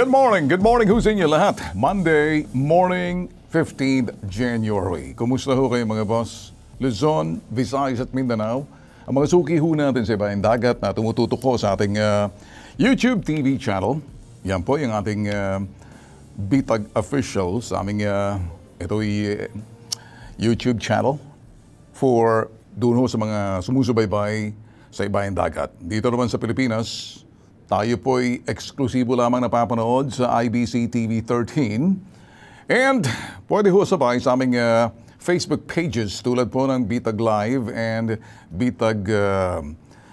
Good morning, good morning who's in inyo lahat. Monday morning, 15th January. Kumusta ho kayo mga boss? Luzon, Visayas at Mindanao. Ang mga suki ho natin sa ibaing dagat na tumututok sa ating uh, YouTube TV channel. Yan po yung ating uh, Bitag Official sa aming uh, ito uh, YouTube channel for doon ho sa mga sumusubaybay sa ibaing dagat. Dito naman sa Pilipinas, tayo po'y eksklusibo lamang napapanood sa IBC TV 13. And pwede ho sabay sa aming uh, Facebook pages tulad po ng Bitag Live and Bitag uh,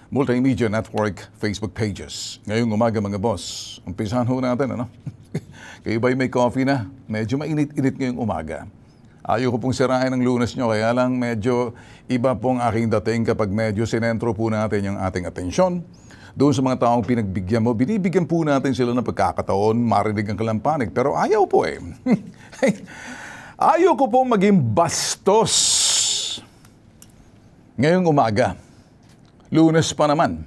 Multimedia Network Facebook pages. Ngayong umaga mga boss, umpisahan ho natin ano? Kayo ba'y may coffee na? Medyo mainit-init ngayong umaga. Ayoko pong sirahin ang lunas nyo, kaya lang medyo iba pong aking dating kapag medyo sinentro po natin yung ating atensyon doon sa mga taong pinagbigyan mo, binibigyan po natin sila ng pagkakataon, marinig ang kalampanig, pero ayaw po eh. ayaw ko po maging bastos. Ngayong umaga, lunes pa naman.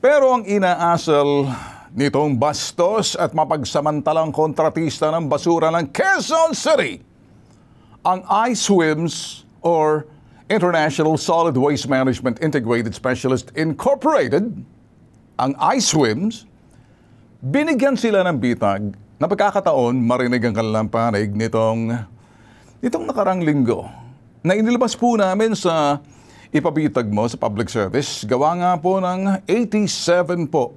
Pero ang inaasal nitong bastos at mapagsamantalang kontratista ng basura ng Quezon City, ang iSwims or International Solid Waste Management Integrated Specialist Incorporated, ang iSwims, binigyan sila ng bitag na pagkakataon marinig ang kanilang panig nitong, nitong nakarang linggo na inilabas po namin sa ipabitag mo sa public service. Gawa nga po ng 87 po.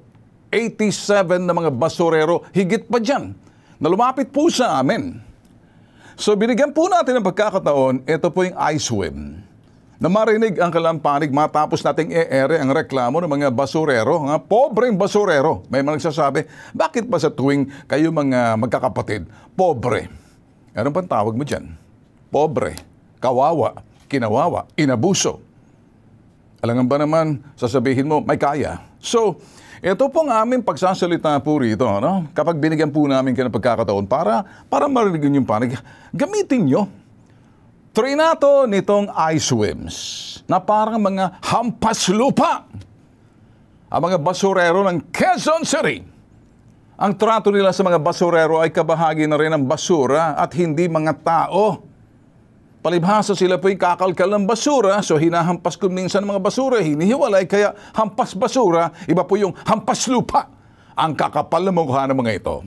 87 na mga basurero, higit pa dyan, na lumapit po sa amin. So binigyan po natin ng pagkakataon, ito po yung iSwim na marinig ang kalampanig matapos nating e-ere ang reklamo ng mga basurero, mga pobreng basurero. May mga nagsasabi, bakit pa sa tuwing kayo mga magkakapatid, pobre? Ano pang tawag mo dyan? Pobre, kawawa, kinawawa, inabuso. Alangan ba naman, sasabihin mo, may kaya. So, ito pong aming pagsasalita po rito, ano? kapag binigyan po namin kayo ng pagkakataon para, para marinig yung panig, gamitin nyo trinato nitong ice swims na parang mga hampas lupa ang mga basurero ng Quezon City. Ang trato nila sa mga basurero ay kabahagi na rin ng basura at hindi mga tao. Palibhasa sila po'y kakalkal ng basura, so hinahampas ko minsan mga basura, hinihiwalay, kaya hampas basura, iba po yung hampas lupa ang kakapal na mukha ng mga ito.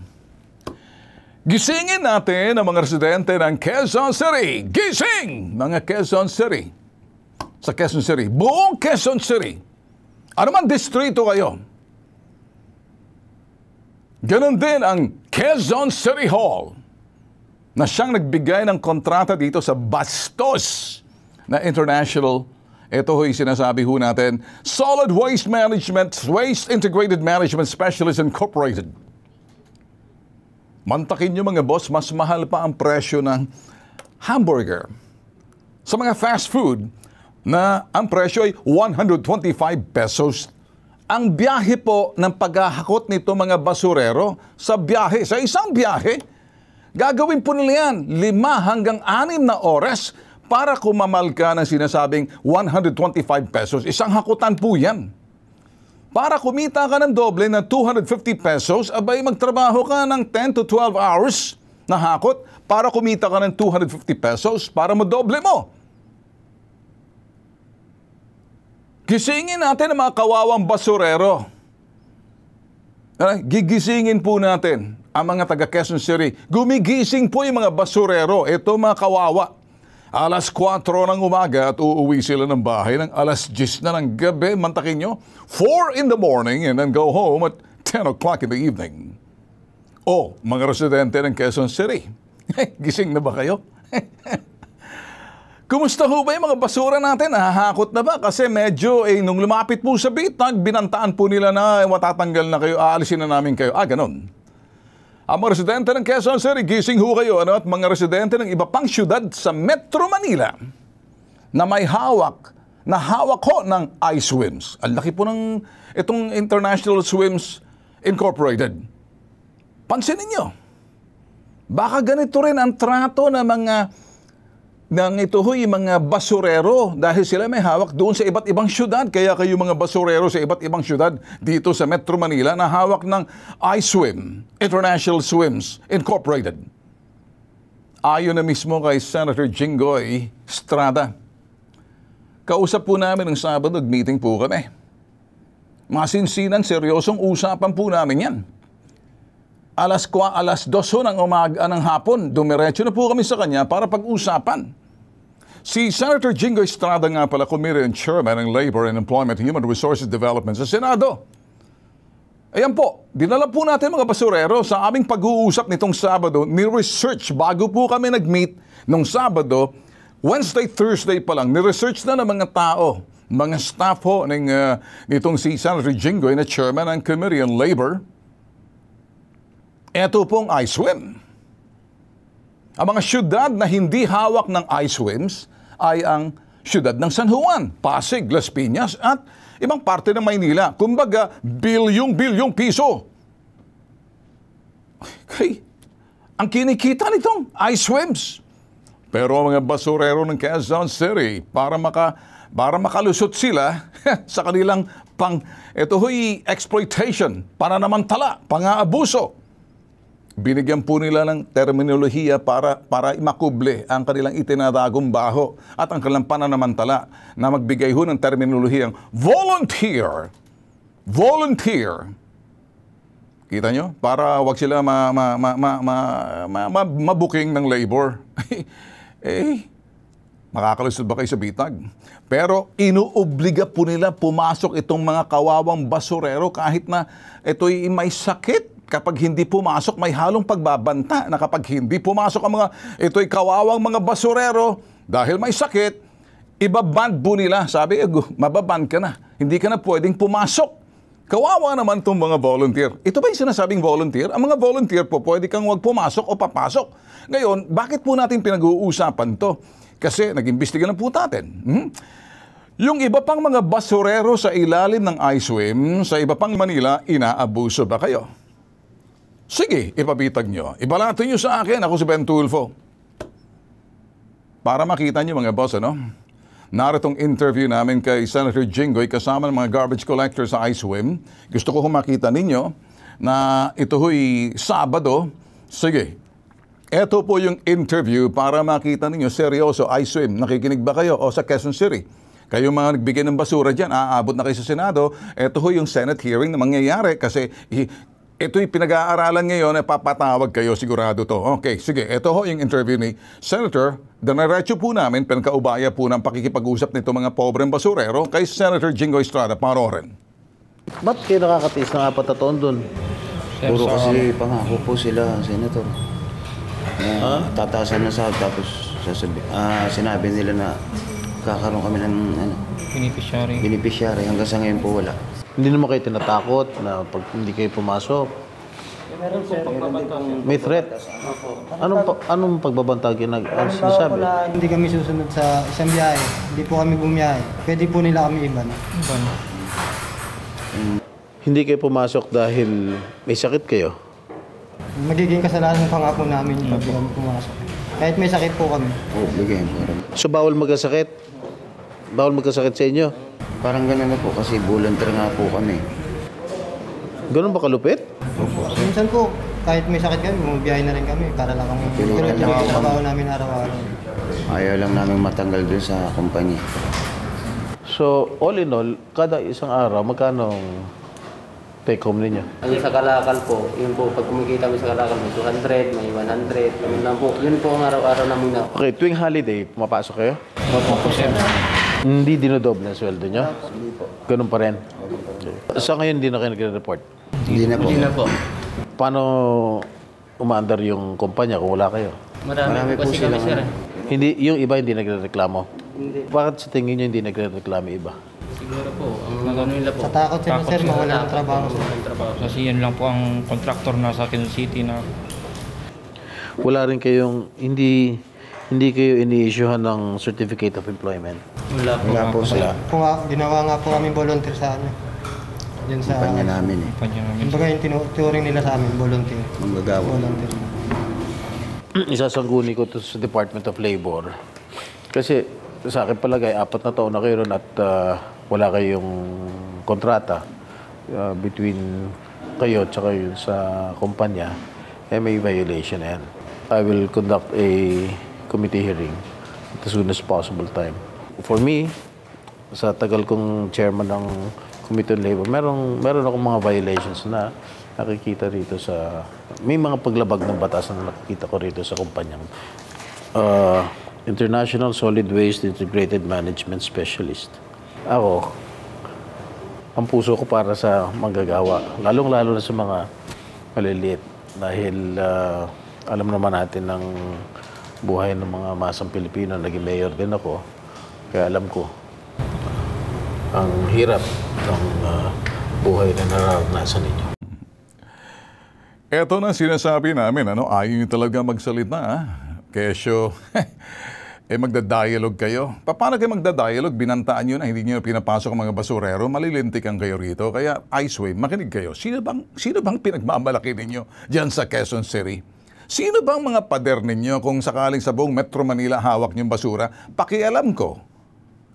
Gisingin natin ang mga residente ng Quezon City. Gising! Mga Quezon City. Sa Quezon City. Buong Quezon City. Ano man distrito kayo? Ganon din ang Quezon City Hall na siyang nagbigay ng kontrata dito sa Bastos na international ito ho'y sinasabi ho natin, Solid Waste Management, Waste Integrated Management Specialist Incorporated. Mantakin nyo mga boss, mas mahal pa ang presyo ng hamburger. Sa mga fast food na ang presyo ay 125 pesos. Ang biyahe po ng paghahakot nito mga basurero sa biyahe, sa isang biyahe, gagawin po nila yan 5 hanggang 6 na oras para kumamal ka ng sinasabing 125 pesos. Isang hakutan po yan. Para kumita ka ng doble ng 250 pesos, abay magtrabaho ka ng 10 to 12 hours na hakot para kumita ka ng 250 pesos para madoble mo. Gisingin natin ang mga kawawang basurero. Gigisingin po natin ang mga taga Quezon City. Gumigising po yung mga basurero. Ito mga kawawa. Alas 4 ng umaga at uuwi sila ng bahay ng alas 10 na ng gabi. Mantakin nyo, 4 in the morning and then go home at 10 o'clock in the evening. oh, mga residente ng Quezon City, gising na ba kayo? Kumusta ho ba yung mga basura natin? Nahahakot na ba? Kasi medyo, eh, nung lumapit po sa bitag, binantaan po nila na eh, matatanggal na kayo, aalisin na namin kayo. Ah, ganun. Ang mga residente ng Quezon City, gising ho kayo ano, at mga residente ng iba pang syudad sa Metro Manila na may hawak, na hawak ho ng ice swims. Ang laki po ng itong International Swims Incorporated. Pansinin nyo, baka ganito rin ang trato ng mga nang ito ho'y mga basurero dahil sila may hawak doon sa iba't ibang syudad. Kaya kayo mga basurero sa iba't ibang syudad dito sa Metro Manila na hawak ng iSwim, International Swims Incorporated. Ayon na mismo kay Senator Jinggoy Strada. Kausap po namin ng Sabado, nag-meeting po kami. Masinsinan, seryosong usapan po namin yan alas, kwa, alas 2 ng, umaga, ng hapon, dumiretso na po kami sa kanya para pag-usapan. Si Senator Jingo Estrada nga pala, Committee Chairman ng Labor and Employment and Human Resources Development sa Senado. Ayan po, dinala po natin mga basurero sa aming pag-uusap nitong Sabado, ni-research bago po kami nag-meet nung Sabado, Wednesday, Thursday pa lang, ni-research na ng mga tao, mga staff ho ng, uh, nitong si Senator Jingoy na Chairman ng Committee on Labor ito pong iSwim. Ang mga syudad na hindi hawak ng iSwims ay ang syudad ng San Juan, Pasig, Las Piñas at ibang parte ng Maynila. Kumbaga, bilyong-bilyong piso. Okay. Ang kinikita nitong iSwims. Pero ang mga basurero ng Quezon City para maka para makalusot sila sa kanilang pang ito ho'y exploitation, para pananamantala, pang-aabuso. Binigyan po nila ng terminolohiya para, para imakuble ang kanilang itinatagong baho at ang kanilang pananamantala na magbigay ho ng terminolohiyang volunteer. Volunteer. Kita nyo? Para wag sila ma, ma, ma, ma, ma, ma, ma, mabuking ng labor. eh, makakalusot ba kayo sa bitag? Pero inuobliga po nila pumasok itong mga kawawang basurero kahit na ito'y may sakit kapag hindi pumasok, may halong pagbabanta na kapag hindi pumasok ang mga, ito'y kawawang mga basurero dahil may sakit, ibaband po nila. Sabi, eh, mababand ka na. Hindi ka na pwedeng pumasok. Kawawa naman itong mga volunteer. Ito ba yung sinasabing volunteer? Ang mga volunteer po, pwede kang wag pumasok o papasok. Ngayon, bakit po natin pinag-uusapan to? Kasi nag-imbestiga na po natin. Hmm? Yung iba pang mga basurero sa ilalim ng iSwim, sa iba pang Manila, inaabuso ba kayo? Sige, ipabitag nyo. Ibalate nyo sa akin. Ako si Ben Tulfo. Para makita nyo mga boss, ano? Naritong interview namin kay Senator Jinggoy kasama ng mga garbage collectors sa ISWIM. Gusto ko makita ninyo na ito ho'y Sabado. Sige, ito po yung interview para makita ninyo seryoso ISWIM. Nakikinig ba kayo o sa Quezon City? Kayo mga nagbigay ng basura dyan, aabot na kayo sa Senado. Ito ho yung Senate hearing na mangyayari kasi Ito'y pinag-aaralan ngayon na eh, papatawag kayo sigurado to. Okay, sige, ito ho yung interview ni Senator. Danaretso po namin, pinakaubaya po ng pakikipag-usap nito mga pobreng basurero kay Senator Jingo Estrada Paroren. Ba't kayo nakakatiis ng apat na taon doon? Puro kasi pangako po sila, Senator. Uh, huh? Tatasan na sa tapos sasabi, uh, sinabi nila na kakaroon kami ng ano, beneficiary. beneficiary. Hanggang sa ngayon po wala. Hindi naman kayo tinatakot na pag hindi kayo pumasok. Meron sir, May threat. Anong, pa, anong pagbabantag yung nag- ang sinasabi? Wala, hindi kami susunod sa isang biyahe. Hindi po kami bumiyahe. Pwede po nila kami iban. Iban. Hindi kayo pumasok dahil may sakit kayo. Magiging kasalanan ng nga po namin kapag kami pumasok. Kahit may sakit po kami. Oo, bigay mo. So bawal magkasakit? Bawal magkasakit sa inyo. Parang ganun na po kasi volunteer nga po kami. Ganun ba kalupit? Opo. Minsan po, kahit may sakit kami, bumibiyahe na rin kami para lang kami. Pero lang yung trabaho namin araw-araw. Ayaw lang namin matanggal dun sa company. So, all in all, kada isang araw, magkano take home ninyo? Ang sa kalakal po, yun po, pag kumikita kami sa kalakal, may 200, may 100, yun lang po. Yun po ang araw-araw namin na. Okay, tuwing holiday, pumapasok kayo? Opo, po, sir. Hindi dinodoble ang sweldo nyo? Ganun pa rin? Sa ngayon, hindi na kayo nagre-report? Hindi na po. Hindi na po. Paano umaandar yung kumpanya kung wala kayo? Marami, Marami po kasi kami, sir. Ano. Hindi, yung iba hindi nagre-reklamo? Hindi. Bakit sa tingin nyo hindi nagre-reklamo iba? Siguro po, ang mga nila po. Sa takot sila, sir, mawala ang trabaho. Kasi yan lang po ang contractor na sa Quezon City na... Wala rin kayong, hindi hindi kayo ini-issuehan ng certificate of employment? Wala po. Wala po sila. Kung nga, ginawa nga po kami volunteer sa ano. Diyan sa... Panya namin eh. Panya namin. yung tinuturing nila sa amin, volunteer. Manggagawa. Volunteer. Isasangguni ko to sa Department of Labor. Kasi sa akin palagay, apat na taon na kayo ron at uh, wala kayong kontrata uh, between kayo at saka yun sa kumpanya, eh may violation na yan. I will conduct a committee hearing at the soonest possible time. For me, sa tagal kong chairman ng Committee on Labor, merong, meron akong mga violations na nakikita rito sa... May mga paglabag ng batas na nakikita ko rito sa kumpanyang uh, International Solid Waste Integrated Management Specialist. Ako, ang puso ko para sa manggagawa, lalong-lalo na sa mga maliliit dahil uh, alam naman natin ng buhay ng mga masang Pilipino. Naging mayor din ako. Kaya alam ko, ang hirap ng uh, buhay na nararanasan ninyo. Ito na sinasabi namin, ano, ayaw nyo talaga magsalita. Ha? Ah. Kesyo, eh magda dialog kayo. Paano kayo magda dialog Binantaan nyo na, hindi nyo pinapasok ang mga basurero, malilintik ang kayo rito. Kaya, Iceway, makinig kayo. Sino bang, sino bang pinagmamalaki ninyo dyan sa Quezon City? Sino bang mga pader ninyo kung sakaling sa buong Metro Manila hawak niyong basura? Pakialam ko.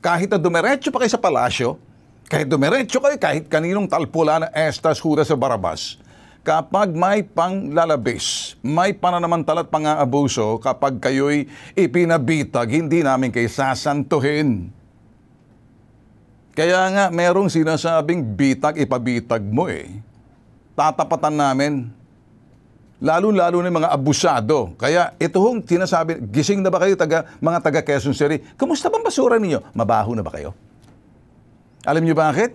Kahit na dumiretso pa kayo sa palasyo, kahit dumiretso kayo, kahit kaninong talpula na estas hura sa barabas, kapag may panglalabis, may pananamantala at pang-aabuso, kapag kayo'y ipinabitag, hindi namin kayo sasantuhin. Kaya nga, merong sinasabing bitag, ipabitag mo eh. Tatapatan namin lalo-lalo na mga abusado. Kaya ito hong tinasabi, gising na ba kayo taga, mga taga Quezon City? Kumusta bang basura ninyo? Mabaho na ba kayo? Alam niyo bakit?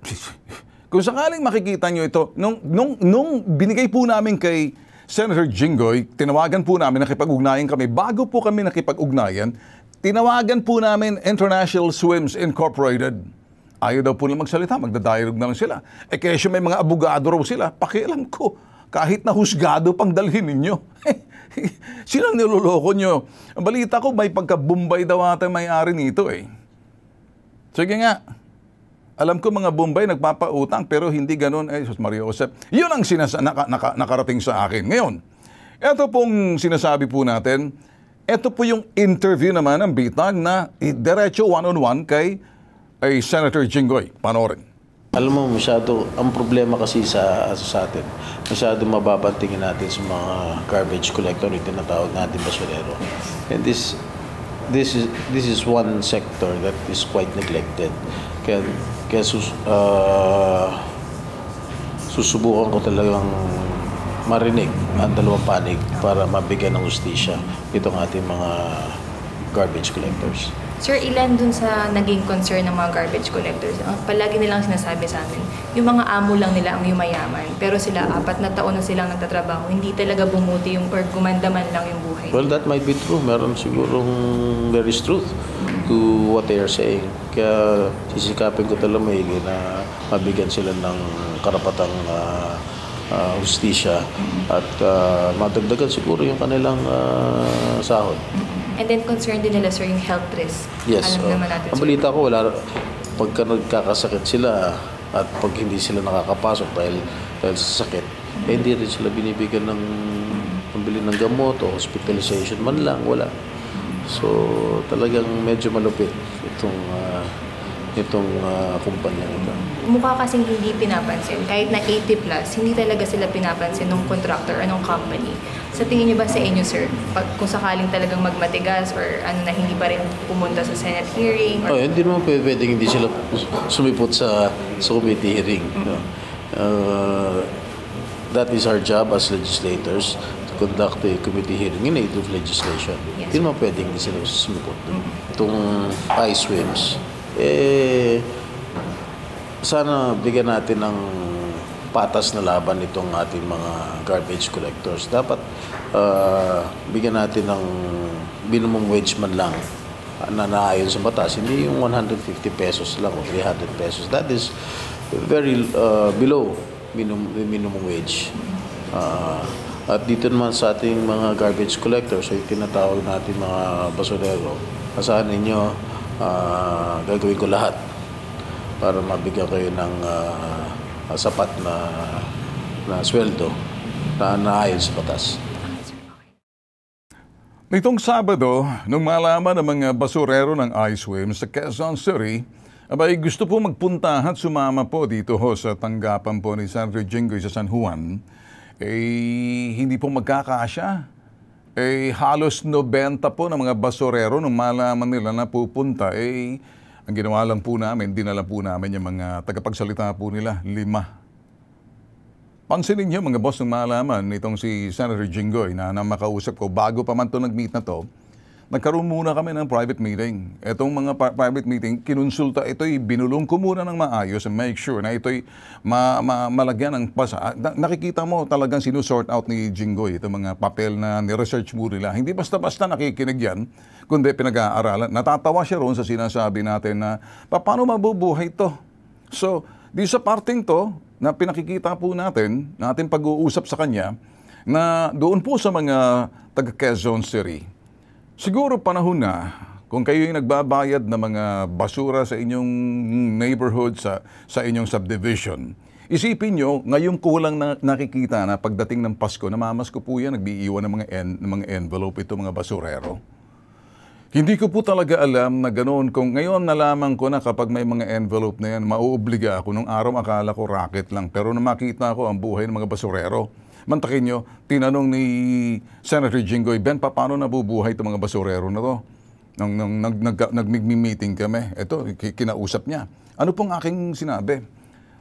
Kung sakaling makikita niyo ito, nung, nung, nung binigay po namin kay Senator Jinggoy, tinawagan po namin, nakipag-ugnayan kami. Bago po kami nakipag-ugnayan, tinawagan po namin International Swims Incorporated. Ayaw daw po lang magsalita, magdadialog naman sila. Eh kaya may mga abogado raw sila, pakialam ko kahit na husgado pang dalhin ninyo. Sinang niloloko nyo? balita ko, may pagka-Bombay daw ata may-ari nito eh. Sige nga. Alam ko mga Bombay nagpapautang pero hindi ganun. Eh, Jesus Mario Joseph. Yun ang sinas- naka- naka- nakarating sa akin. Ngayon, ito pong sinasabi po natin, ito po yung interview naman ng bitag na diretso one-on-one kay ay Senator Jinggoy. Panorin. Alam mo, masyado, ang problema kasi sa, ano, sa atin, masyado mababantingin natin sa mga garbage collector, yung tinatawag natin basurero. And this, this is, this is one sector that is quite neglected. Kaya, kaya sus, uh, susubukan ko talagang marinig ang dalawang panig para mabigyan ng ustisya itong ating mga garbage collectors. Sir, ilan dun sa naging concern ng mga garbage collectors? Ang ah, palagi nilang sinasabi sa amin, yung mga amo lang nila ang yumayaman. Pero sila, apat na taon na silang nagtatrabaho, hindi talaga bumuti yung or gumanda lang yung buhay. Well, that might be true. Meron sigurong there is truth to what they are saying. Kaya sisikapin ko talaga mahigit na mabigyan sila ng karapatang uh, uh, hustisya at uh, madagdagan siguro yung kanilang uh, sahod. And then concerned din nila, sir, yung health risk. Yes. Alam oh. naman natin, Ang balita ko, wala, pagka nagkakasakit sila at pag hindi sila nakakapasok dahil, dahil sa sakit, mm-hmm. eh hindi rin sila binibigyan ng pambili ng gamot o hospitalization man lang, wala. So, talagang medyo malupit itong uh, itong uh, kumpanya ito? Mukha kasing hindi pinapansin. Kahit na 80 plus, hindi talaga sila pinapansin ng contractor or ng company. Sa tingin niyo ba sa inyo, sir, pag, kung sakaling talagang magmatigas or ano na hindi pa rin pumunta sa Senate hearing? Or... Oh, hindi naman pwedeng hindi sila sumipot sa, sa committee hearing. Mm-hmm. No? Uh, that is our job as legislators to conduct a committee hearing in aid of legislation. Yes. Hindi naman pwedeng hindi sila sumipot. Mm-hmm. Itong ISWIMS, eh, sana bigyan natin ng patas na laban itong ating mga garbage collectors. Dapat uh, bigyan natin ng minimum wage man lang na naayon sa batas. Hindi yung 150 pesos lang o 300 pesos. That is very uh, below minimum, minimum wage. Uh, at dito naman sa ating mga garbage collectors, ay tinatawag natin mga basurero, asahan ninyo uh, gagawin ko lahat para mabigyan kayo ng uh, sapat na, na sweldo na naayon sa batas. Nitong Sabado, nung malaman ng mga basurero ng iSwim sa Quezon City, abay gusto po magpunta magpuntahan sumama po dito ho sa tanggapan po ni San Jingoy sa San Juan, eh hindi po magkakasya eh, halos 90 po ng mga basurero nung malaman nila na pupunta, eh, ang ginawa lang po namin, dinala po namin yung mga tagapagsalita po nila, lima. Pansinin niyo mga boss ng malaman, itong si Senator Jinggoy na, na makausap ko bago pa man to nag-meet na to, nagkaroon muna kami ng private meeting. Itong mga private meeting, kinonsulta ito'y binulong ko muna ng maayos and make sure na ito'y ma- ma- malagyan ng pasa. nakikita mo talagang sinusort out ni Jingoy itong mga papel na ni-research mo nila. Hindi basta-basta nakikinig yan, kundi pinag-aaralan. Natatawa siya roon sa sinasabi natin na paano mabubuhay ito? So, di sa parting to, na pinakikita po natin, natin pag-uusap sa kanya, na doon po sa mga taga Quezon City, Siguro panahon na kung kayo yung nagbabayad ng mga basura sa inyong neighborhood, sa, sa inyong subdivision, isipin nyo, ngayon kulang na nakikita na pagdating ng Pasko, namamasko po yan, nagbiiwan ng mga, en, ng mga envelope ito, mga basurero. Hindi ko po talaga alam na ganoon. Kung ngayon nalaman ko na kapag may mga envelope na yan, mauobliga ako. Nung araw akala ko racket lang. Pero nung makita ko ang buhay ng mga basurero, Mantakin tinanong ni Senator Jinggoy, Ben, pa, paano nabubuhay itong mga basurero na to? Nang, nag, nag, nag, nagmi meeting kami, ito, kinausap niya. Ano pong aking sinabi?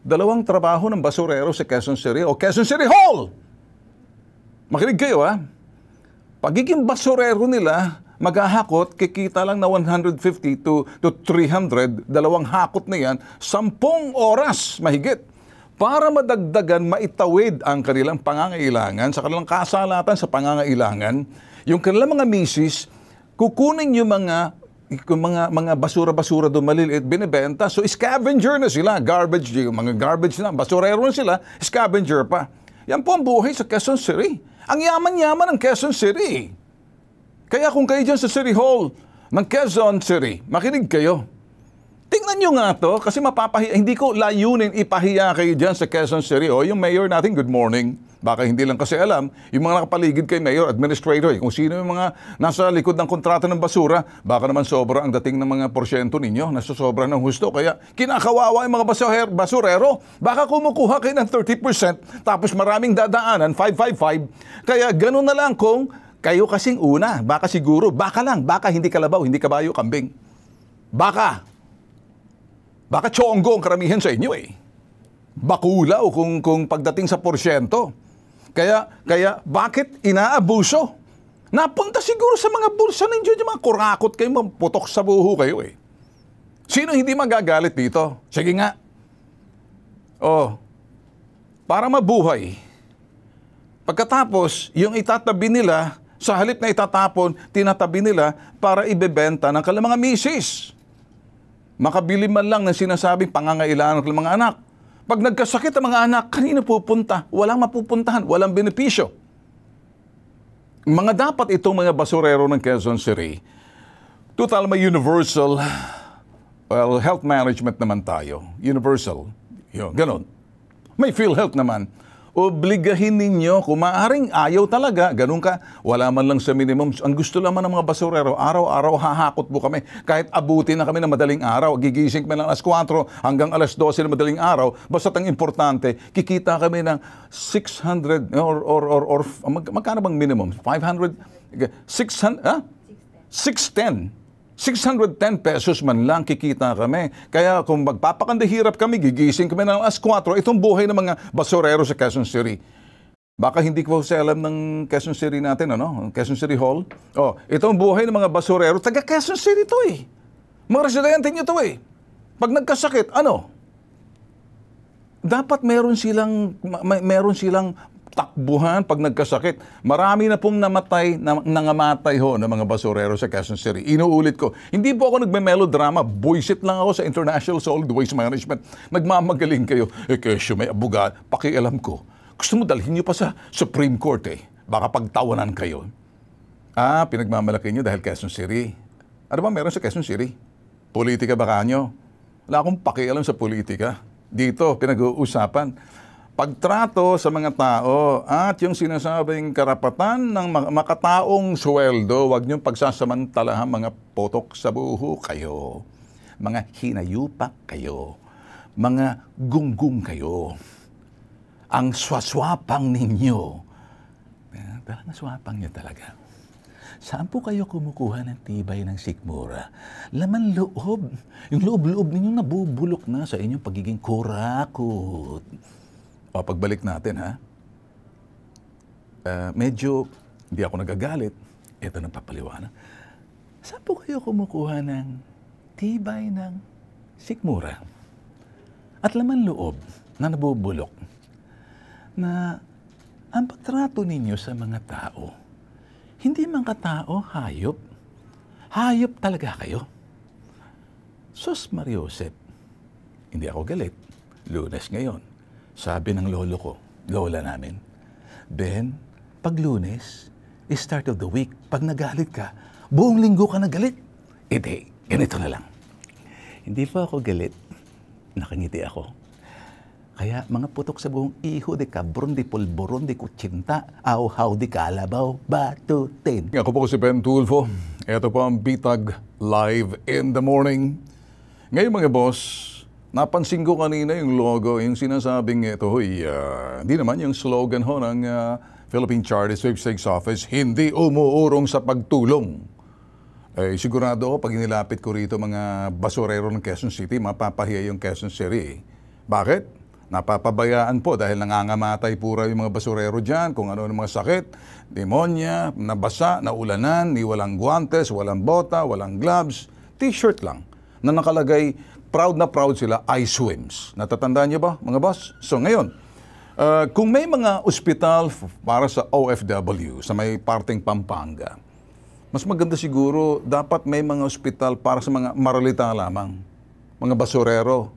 Dalawang trabaho ng basurero sa Quezon City o Quezon City Hall! Makinig kayo ha. Pagiging basurero nila, maghahakot, kikita lang na 150 to, to 300, dalawang hakot na yan, sampung oras mahigit para madagdagan, maitawid ang kanilang pangangailangan, sa kanilang kasalatan sa pangangailangan, yung kanilang mga misis, kukunin yung mga yung mga mga basura-basura doon maliliit binebenta. So scavenger na sila, garbage, yung mga garbage na, basurero na sila, scavenger pa. Yan po ang buhay sa Quezon City. Ang yaman-yaman ng Quezon City. Kaya kung kayo dyan sa City Hall ng Quezon City, makinig kayo. Tingnan nyo nga to, kasi mapapahiya, hindi ko layunin ipahiya kayo dyan sa Quezon City. O, yung mayor natin, good morning. Baka hindi lang kasi alam, yung mga nakapaligid kay mayor, administrator, eh, kung sino yung mga nasa likod ng kontrata ng basura, baka naman sobra ang dating ng mga porsyento ninyo, nasa sobra ng husto. Kaya kinakawawa yung mga basurer, basurero, baka kumukuha kayo ng 30%, tapos maraming dadaanan, 555. Kaya ganun na lang kung kayo kasing una, baka siguro, baka lang, baka hindi kalabaw, hindi kabayo, kambing. Baka, Baka tsyonggo ang karamihan sa inyo eh. Bakulaw kung, kung pagdating sa porsyento. Kaya, kaya bakit inaabuso? Napunta siguro sa mga bulsa ng Diyos, mga kurakot kayo, putok sa buho kayo eh. Sino hindi magagalit dito? Sige nga. Oh, para mabuhay. Pagkatapos, yung itatabi nila, sa halip na itatapon, tinatabi nila para ibebenta ng kalang mga misis makabili man lang ng sinasabing pangangailangan ng mga anak. Pag nagkasakit ang mga anak, kanino pupunta? Walang mapupuntahan, walang benepisyo. Mga dapat itong mga basurero ng Quezon City. Total may universal, well, health management naman tayo. Universal. Yun, ganun. May PhilHealth naman obligahin ninyo, kung maaring ayaw talaga, ganun ka, wala man lang sa minimum. Ang gusto naman ng mga basurero, araw-araw hahakot mo kami. Kahit abuti na kami ng madaling araw, gigising kami ng alas 4 hanggang alas 12 ng madaling araw, basta ang importante, kikita kami ng 600 or, or, or, or mag, magkano bang minimum? 500? 600? Huh? 610. 610 pesos man lang kikita kami. Kaya kung magpapakandahirap kami, gigising kami ng alas 4, itong buhay ng mga basurero sa Quezon City. Baka hindi ko sa alam ng Quezon City natin, ano? Quezon City Hall. Oh, itong buhay ng mga basurero, taga Quezon City to eh. Mga residente nyo to eh. Pag nagkasakit, ano? Dapat meron silang may, meron silang takbuhan pag nagkasakit. Marami na pong namatay, na, nangamatay ho ng mga basurero sa Quezon City. Inuulit ko, hindi po ako nagme-melodrama. Buisit lang ako sa International Solid Waste Management. Nagmamagaling kayo. Eh, kesyo may abogad. Pakialam ko. Gusto mo dalhin niyo pa sa Supreme Court eh. Baka pagtawanan kayo. Ah, pinagmamalaki niyo dahil Quezon City. Ano ba meron sa Quezon City? Politika ba kanyo? Wala akong pakialam sa politika. Dito, pinag-uusapan pagtrato sa mga tao at yung sinasabing karapatan ng makataong sweldo, huwag niyong pagsasamantalahan mga potok sa buho kayo, mga hinayupa kayo, mga gunggong kayo, ang swaswapang ninyo. talaga swapang niyo talaga. Saan po kayo kumukuha ng tibay ng sikmura? Laman loob. Yung loob-loob ninyong nabubulok na sa inyong pagiging kurakot. O, pagbalik natin ha. Uh, medyo hindi ako nagagalit. Ito na nagpapaliwanag. Saan po kayo kumukuha ng tibay ng sikmura at laman loob na nabubulok na ang pagtrato ninyo sa mga tao, hindi man katao, hayop. Hayop talaga kayo. Sus Mariosep, hindi ako galit. Lunes ngayon sabi ng lolo ko, lola namin, Ben, pag lunes, start of the week, pag nagalit ka, buong linggo ka nagalit. Hindi, ganito na lang. Hindi po ako galit. Nakangiti ako. Kaya mga putok sa buong iho de kabron de polboron de kutsinta, how de kalabaw, batutin. Ako po si Ben Tulfo. Ito po ang Bitag Live in the Morning. Ngayon mga boss, Napansin ko kanina yung logo, yung sinasabing ito, hoy, uh, hindi naman yung slogan ho ng uh, Philippine Charter Sweepstakes Office, hindi umuurong sa pagtulong. Eh, sigurado ako, pag inilapit ko rito mga basurero ng Quezon City, mapapahiya yung Quezon City. Bakit? napapabayaan po dahil nangangamatay pura yung mga basurero dyan, kung ano ng mga sakit, demonya, nabasa, naulanan, ni walang guantes, walang bota, walang gloves, t-shirt lang na nakalagay proud na proud sila, I swims. Natatandaan niyo ba, mga boss? So ngayon, uh, kung may mga ospital para sa OFW sa may parteng Pampanga, mas maganda siguro dapat may mga ospital para sa mga maralita lamang, mga basurero.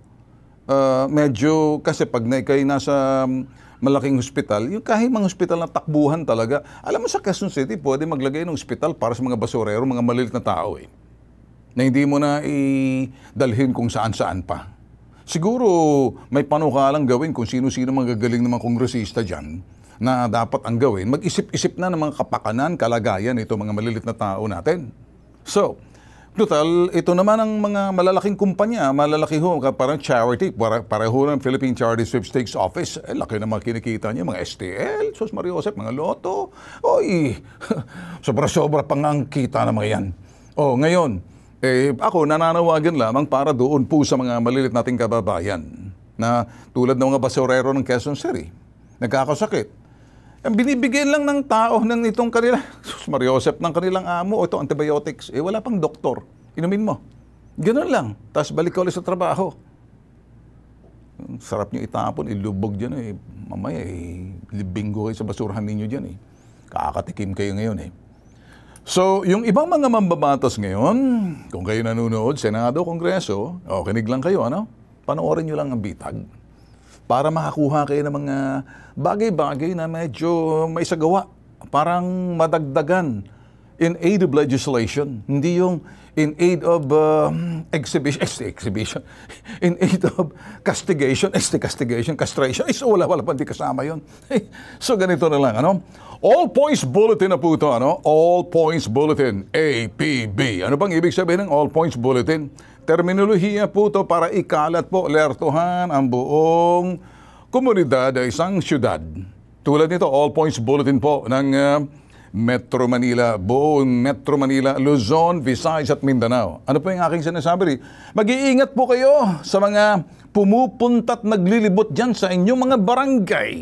Uh, medyo, kasi pag na kayo nasa um, malaking hospital, yung kahit mga hospital na takbuhan talaga, alam mo sa Quezon City, pwede maglagay ng ospital para sa mga basurero, mga malilit na tao eh na hindi mo na idalhin kung saan-saan pa. Siguro may panukalang gawin kung sino-sino magagaling ng mga kongresista dyan na dapat ang gawin. Mag-isip-isip na ng mga kapakanan, kalagayan ito mga malilit na tao natin. So, Total, ito naman ang mga malalaking kumpanya, malalaki ho, parang charity, para, pareho ng Philippine Charity Sweepstakes Office. Eh, laki naman kinikita niya, mga STL, Sos Mario Josep, mga Lotto. Oy, sobra-sobra pang ang kita ng mga yan. O, oh, ngayon, eh, ako nananawagan lamang para doon po sa mga malilit nating kababayan na tulad ng mga basurero ng Quezon City. Nagkakasakit. Ang binibigyan lang ng tao ng itong kanila, Mariosep ng kanilang amo, ito antibiotics, eh wala pang doktor. Inumin mo. Ganun lang. Tapos balik ka ulit sa trabaho. Sarap nyo itapon, ilubog dyan eh. Mamaya eh, libingo kayo sa basurahan ninyo dyan eh. Kakatikim kayo ngayon eh. So, yung ibang mga mambabatas ngayon, kung kayo nanonood, Senado, Kongreso, o oh, kinig lang kayo, ano? Panoorin nyo lang ang bitag para makakuha kayo ng mga bagay-bagay na medyo may sagawa, parang madagdagan in aid of legislation, hindi yung in aid of uh, um, exhibition, ex exhibition, in aid of castigation, ex castigation, castration, is wala, wala pa, hindi kasama yun. so ganito na lang, ano? All Points Bulletin na po ito, ano? All Points Bulletin, APB. Ano bang ibig sabihin ng All Points Bulletin? Terminolohiya po ito para ikalat po, lertuhan ang buong komunidad ay isang syudad. Tulad nito, All Points Bulletin po ng uh, Metro Manila, buong Metro Manila, Luzon, Visayas at Mindanao. Ano po yung aking sinasabi? Mag-iingat po kayo sa mga pumupunta't naglilibot dyan sa inyong mga barangay.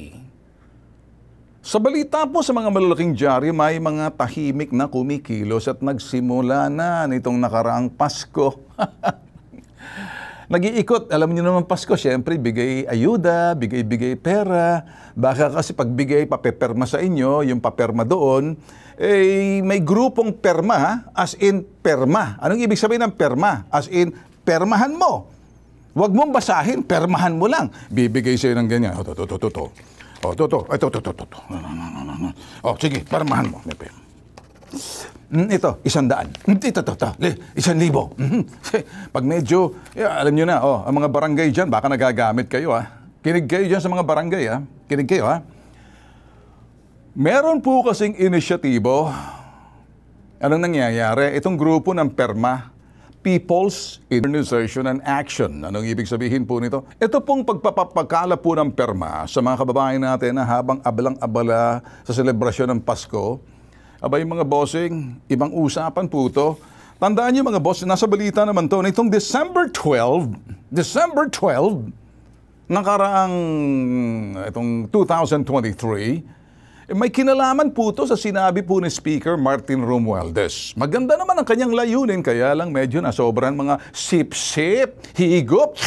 Sa balita po sa mga malalaking dyaryo, may mga tahimik na kumikilos at nagsimula na nitong nakaraang Pasko. nag-iikot. Alam niyo naman Pasko, syempre, bigay ayuda, bigay-bigay pera. Baka kasi pagbigay papeperma sa inyo, yung paperma doon, eh, may grupong perma, as in perma. Anong ibig sabihin ng perma? As in, permahan mo. Huwag mong basahin, permahan mo lang. Bibigay sa'yo ng ganyan. O, oh, to, to, to, to, to. Oh, to, to. Ito, to, to, to, Oh, sige, permahan mo. May perma. Mm, ito, isang daan. Mm, ito, ito, ito, isang libo. Mm-hmm. Pag medyo, yeah, alam nyo na, oh, ang mga barangay dyan, baka nagagamit kayo ha. Ah. Kinig kayo dyan sa mga barangay ha. Ah. Kinig kayo ha. Ah. Meron po kasing inisyatibo. Anong nangyayari? Itong grupo ng PERMA, People's Organization and Action. Anong ibig sabihin po nito? Ito pong pagpapakala po ng PERMA sa mga kababayan natin na habang abalang-abala sa selebrasyon ng Pasko, Abay mga bossing, ibang usapan po ito. Tandaan niyo mga boss, nasa balita naman to, nitong December 12, December 12, nakaraang itong 2023, may kinalaman po to sa sinabi po ni Speaker Martin Romualdez. Maganda naman ang kanyang layunin, kaya lang medyo na sobrang mga sip-sip, higop.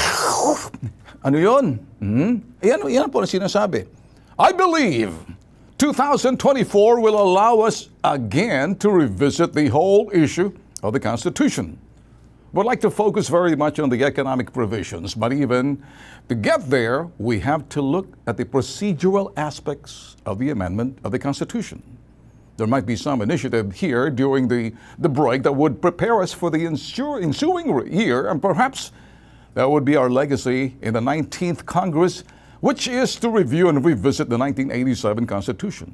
Ano yun? Hmm? Yan, yan po ang sinasabi. I believe 2024 will allow us again to revisit the whole issue of the Constitution. We'd like to focus very much on the economic provisions, but even to get there, we have to look at the procedural aspects of the amendment of the Constitution. There might be some initiative here during the, the break that would prepare us for the ensuing year, and perhaps that would be our legacy in the 19th Congress which is to review and revisit the 1987 Constitution.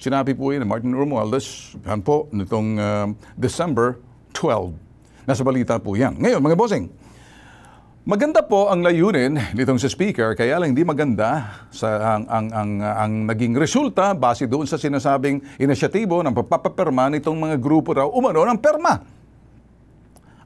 Sinabi po yun Martin Romualdez, yan po, nitong uh, December 12. Nasa balita po yan. Ngayon, mga bossing, maganda po ang layunin nitong si Speaker, kaya lang hindi maganda sa ang, ang, ang, ang naging resulta base doon sa sinasabing inisyatibo ng pagpapaperma nitong mga grupo raw umano ng perma.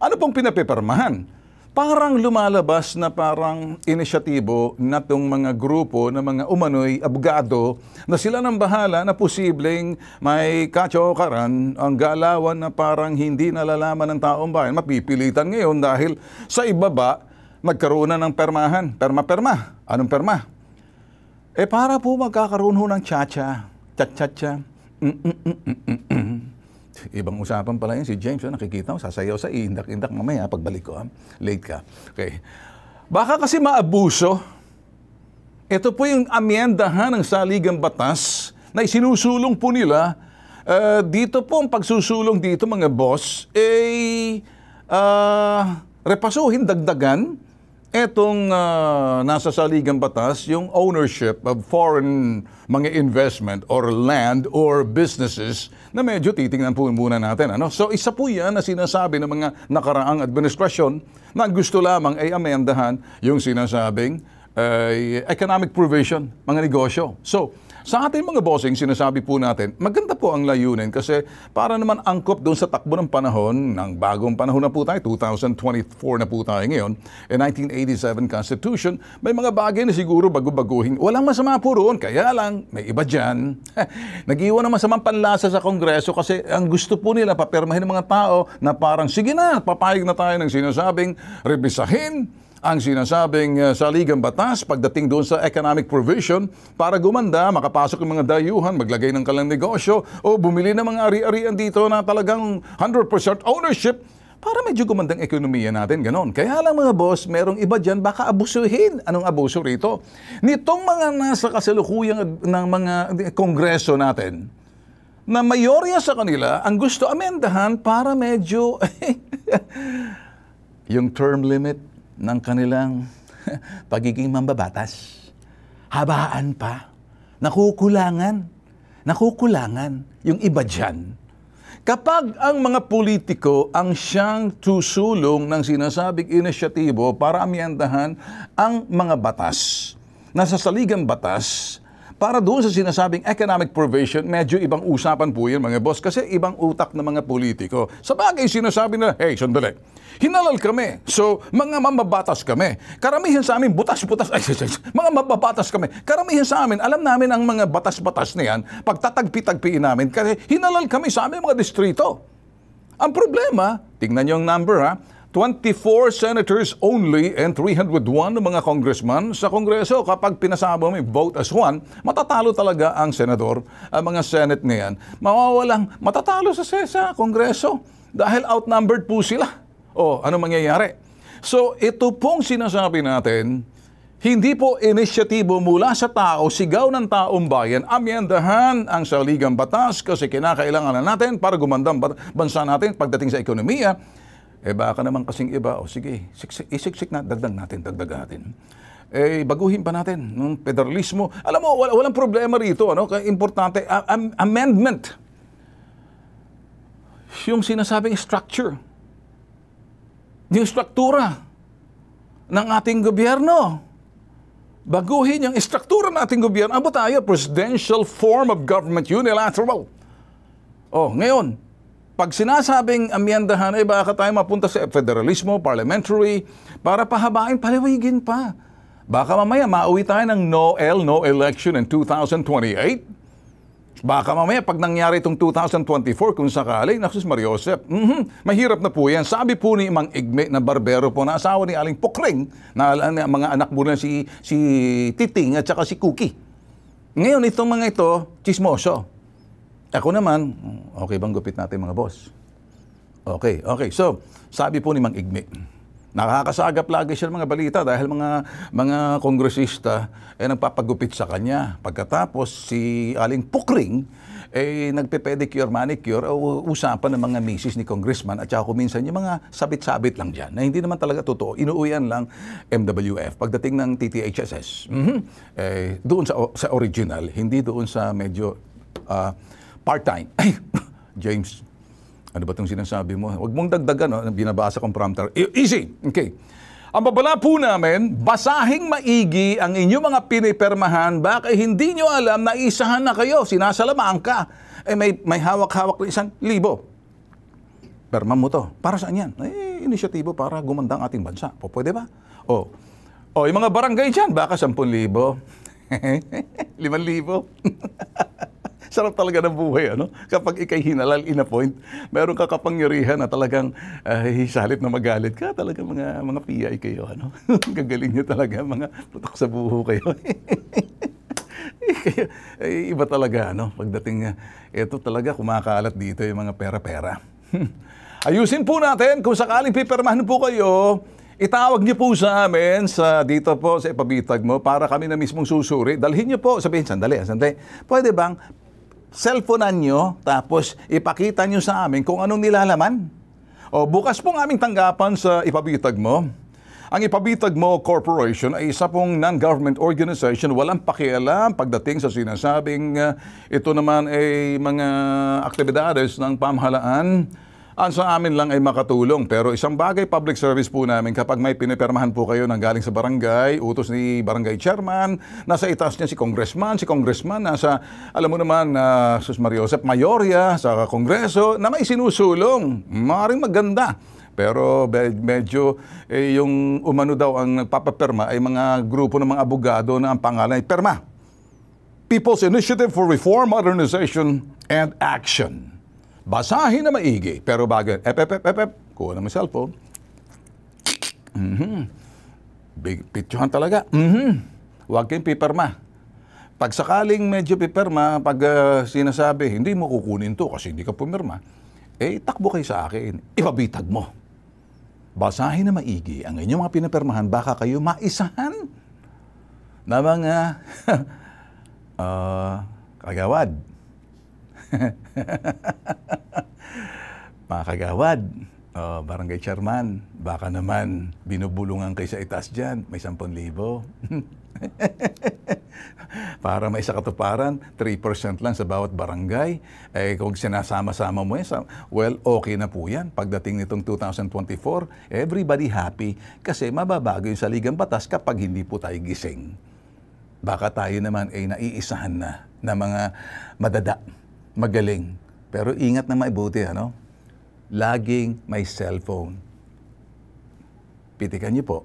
Ano pong pinapipirmahan? parang lumalabas na parang inisyatibo na itong mga grupo ng mga umano'y abogado na sila nang bahala na posibleng may kachokaran ang galawan na parang hindi nalalaman ng taong bayan. Mapipilitan ngayon dahil sa ibaba nagkaroon na ng permahan. Perma-perma. Anong perma? Eh para po magkakaroon ho ng cha-cha. Cha-cha-cha. Mm-mm-mm-mm-mm. Ibang usapan pala yun, si James, oh, nakikita mo, sasayaw sa indak-indak mamaya, pagbalik ko, ha? Ah, late ka. Okay. Baka kasi maabuso, ito po yung amyendahan ng saligang batas na isinusulong po nila. Uh, dito po ang pagsusulong dito mga boss, eh, uh, repasuhin, dagdagan, etong uh, nasa saligang batas, yung ownership of foreign mga investment or land or businesses na medyo titingnan po muna natin. Ano? So isa po yan na sinasabi ng mga nakaraang administrasyon na gusto lamang ay amendahan yung sinasabing uh, economic provision, mga negosyo. So sa ating mga bossing, sinasabi po natin, maganda po ang layunin kasi para naman angkop doon sa takbo ng panahon, ng bagong panahon na po tayo, 2024 na po tayo ngayon, in 1987 Constitution, may mga bagay na siguro bago-baguhin. Walang masama po roon, kaya lang, may iba dyan. Nag-iwan ng masamang panlasa sa Kongreso kasi ang gusto po nila papirmahin ng mga tao na parang, sige na, papayag na tayo ng sinasabing, rebisahin, ang sinasabing uh, eh, saligang batas pagdating doon sa economic provision para gumanda, makapasok yung mga dayuhan, maglagay ng kalang negosyo o bumili ng mga ari-arian dito na talagang 100% ownership para medyo gumandang ekonomiya natin, ganon. Kaya lang mga boss, merong iba dyan, baka abusuhin. Anong abuso rito? Nitong mga nasa kasalukuyang ng mga kongreso natin, na mayorya sa kanila ang gusto amendahan para medyo yung term limit ng kanilang pagiging mambabatas. Habaan pa. Nakukulangan. Nakukulangan yung iba dyan. Kapag ang mga politiko ang siyang tusulong ng sinasabing inisyatibo para amyandahan ang mga batas, nasa saligang batas para doon sa sinasabing economic provision, medyo ibang usapan po yun mga boss kasi ibang utak ng mga politiko. Sa bagay sinasabi na, hey, sandali, hinalal kami. So, mga mamabatas kami. Karamihan sa amin, butas-butas, ay, ay, ay, mga mababatas kami. Karamihan sa amin, alam namin ang mga batas-batas na yan, pagtatagpi-tagpiin namin kasi hinalal kami sa amin mga distrito. Ang problema, tingnan niyo ang number ha, 24 senators only and 301 mga congressman sa Kongreso. Kapag pinasama may vote as one, matatalo talaga ang senador, ang mga senate niyan. Mawawalang matatalo sa sa Kongreso dahil outnumbered po sila. O ano mangyayari? So ito pong sinasabi natin, hindi po inisyatibo mula sa tao, sigaw ng taong bayan, amyendahan ang saligang batas kasi kinakailangan na natin para gumandang bansa natin pagdating sa ekonomiya eh baka naman kasing iba, o oh, sige, isiksik na, dagdag natin, dagdag natin. Eh, baguhin pa natin nung federalismo. Alam mo, wala, walang problema rito. Ano? Importante, am- amendment. Yung sinasabing structure. Yung struktura ng ating gobyerno. Baguhin yung struktura ng ating gobyerno. Ano tayo? Presidential form of government, unilateral. Oh, ngayon, pag sinasabing amyandahan, ay eh, baka tayo mapunta sa federalismo, parliamentary, para pahabain, paliwigin pa. Baka mamaya mauwi tayo ng Noel, no election in 2028. Baka mamaya pag nangyari itong 2024 kung sakali, naksus Mario Josep, mm-hmm, mahirap na po yan. Sabi po ni Mang Igme na barbero po na asawa ni Aling Pokring, na, na mga anak mo na si, si Titing at saka si Cookie. Ngayon itong mga ito, chismoso. Ako naman, Okay bang gupit natin mga boss? Okay, okay. So, sabi po ni Mang Igmi, nakakasagap lagi siya ng mga balita dahil mga mga kongresista ay eh, nagpapagupit sa kanya. Pagkatapos si Aling Pukring ay eh, nagpe-pedicure, manicure o usapan ng mga misis ni congressman at saka minsan yung mga sabit-sabit lang diyan na hindi naman talaga totoo. Inuuyan lang MWF pagdating ng TTHSS. Mm-hmm. Eh, doon sa, sa original, hindi doon sa medyo uh, part-time. James, ano ba itong sinasabi mo? Huwag mong dagdagan. No? Ah. Binabasa kong prompter. E, easy. Okay. Ang babala po namin, basahing maigi ang inyong mga pinipermahan. Baka hindi nyo alam na isahan na kayo. Sinasalamaan ka. Eh, may, may hawak-hawak na isang libo. Perma mo to. Para saan yan? Eh, inisyatibo para gumanda ang ating bansa. O, pwede ba? O, oh. o oh, yung mga barangay dyan, baka 10,000. 5,000. Sarap talaga ng buhay, ano? Kapag ikay hinalal in a point, meron ka kapangyarihan na talagang uh, ah, hisalit na magalit ka. Talaga mga, mga PI kayo, ano? Gagaling nyo talaga, mga putok sa buho kayo. Eh, kaya, eh, iba talaga, ano? Pagdating, ito ah, talaga kumakalat dito yung mga pera-pera. Ayusin po natin kung sakaling pipermahan po kayo, Itawag niyo po sa amin sa dito po sa ipabitag mo para kami na mismong susuri. Dalhin niyo po, sabihin, sandali, ah, sandali. Pwede bang cellphone nyo, tapos ipakita nyo sa amin kung anong nilalaman. O bukas pong aming tanggapan sa ipabitag mo. Ang Ipabitag Mo Corporation ay isa pong non-government organization walang pakialam pagdating sa sinasabing uh, ito naman ay mga aktibidades ng pamahalaan ang sa amin lang ay makatulong pero isang bagay public service po namin kapag may pinipermahan po kayo ng galing sa barangay, utos ni barangay chairman, nasa itaas niya si congressman, si congressman nasa alam mo naman na uh, Sus Mariosep Mayorya sa kongreso na may sinusulong. Maaring maganda. Pero medyo eh, yung umano daw ang nagpapaperma ay mga grupo ng mga abogado na ang pangalan ay PERMA. People's Initiative for Reform, Modernization, and Action. Basahin na maigi. Pero bago, ep, ep, ep, ep, ep, kuha naman cellphone. Mm-hmm. Big picturehan talaga. Mm-hmm. Huwag kayong piperma. Pag sakaling medyo piperma, pag uh, sinasabi, hindi mo kukunin to kasi hindi ka pumirma, eh takbo kayo sa akin. Ipabitag mo. Basahin na maigi ang inyong mga pinapermahan, baka kayo maisahan na mga uh, kagawad. Mga kagawad, oh, barangay chairman, baka naman binubulungan kayo sa itaas dyan, may 10,000. Para may sa katuparan, 3% lang sa bawat barangay. Eh, kung sinasama-sama mo yan, well, okay na po yan. Pagdating nitong 2024, everybody happy kasi mababago yung saligang batas kapag hindi po tayo gising. Baka tayo naman ay naiisahan na ng mga madada magaling. Pero ingat na maibuti, ano? Laging may cellphone. Pitikan niyo po.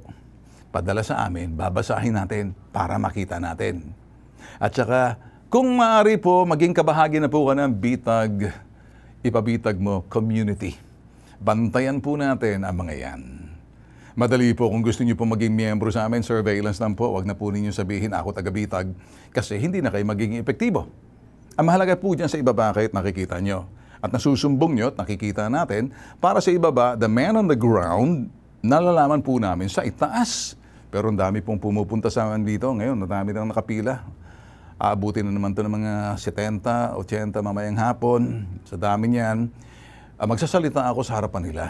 Padala sa amin, babasahin natin para makita natin. At saka, kung maaari po, maging kabahagi na po ka ng bitag, ipabitag mo community. Bantayan po natin ang mga yan. Madali po kung gusto niyo po maging miyembro sa amin, surveillance lang po. Wag na po ninyo sabihin ako taga-bitag kasi hindi na kayo magiging epektibo. Ang mahalaga po dyan sa ibaba kahit nakikita nyo. At nasusumbong nyo at nakikita natin, para sa ibaba, the man on the ground, nalalaman po namin sa itaas. Pero ang dami pong pumupunta sa amin dito ngayon, ang dami nang nakapila. Aabutin na naman to ng mga 70, 80 mamayang hapon. Sa dami niyan, ah, magsasalita ako sa harapan nila.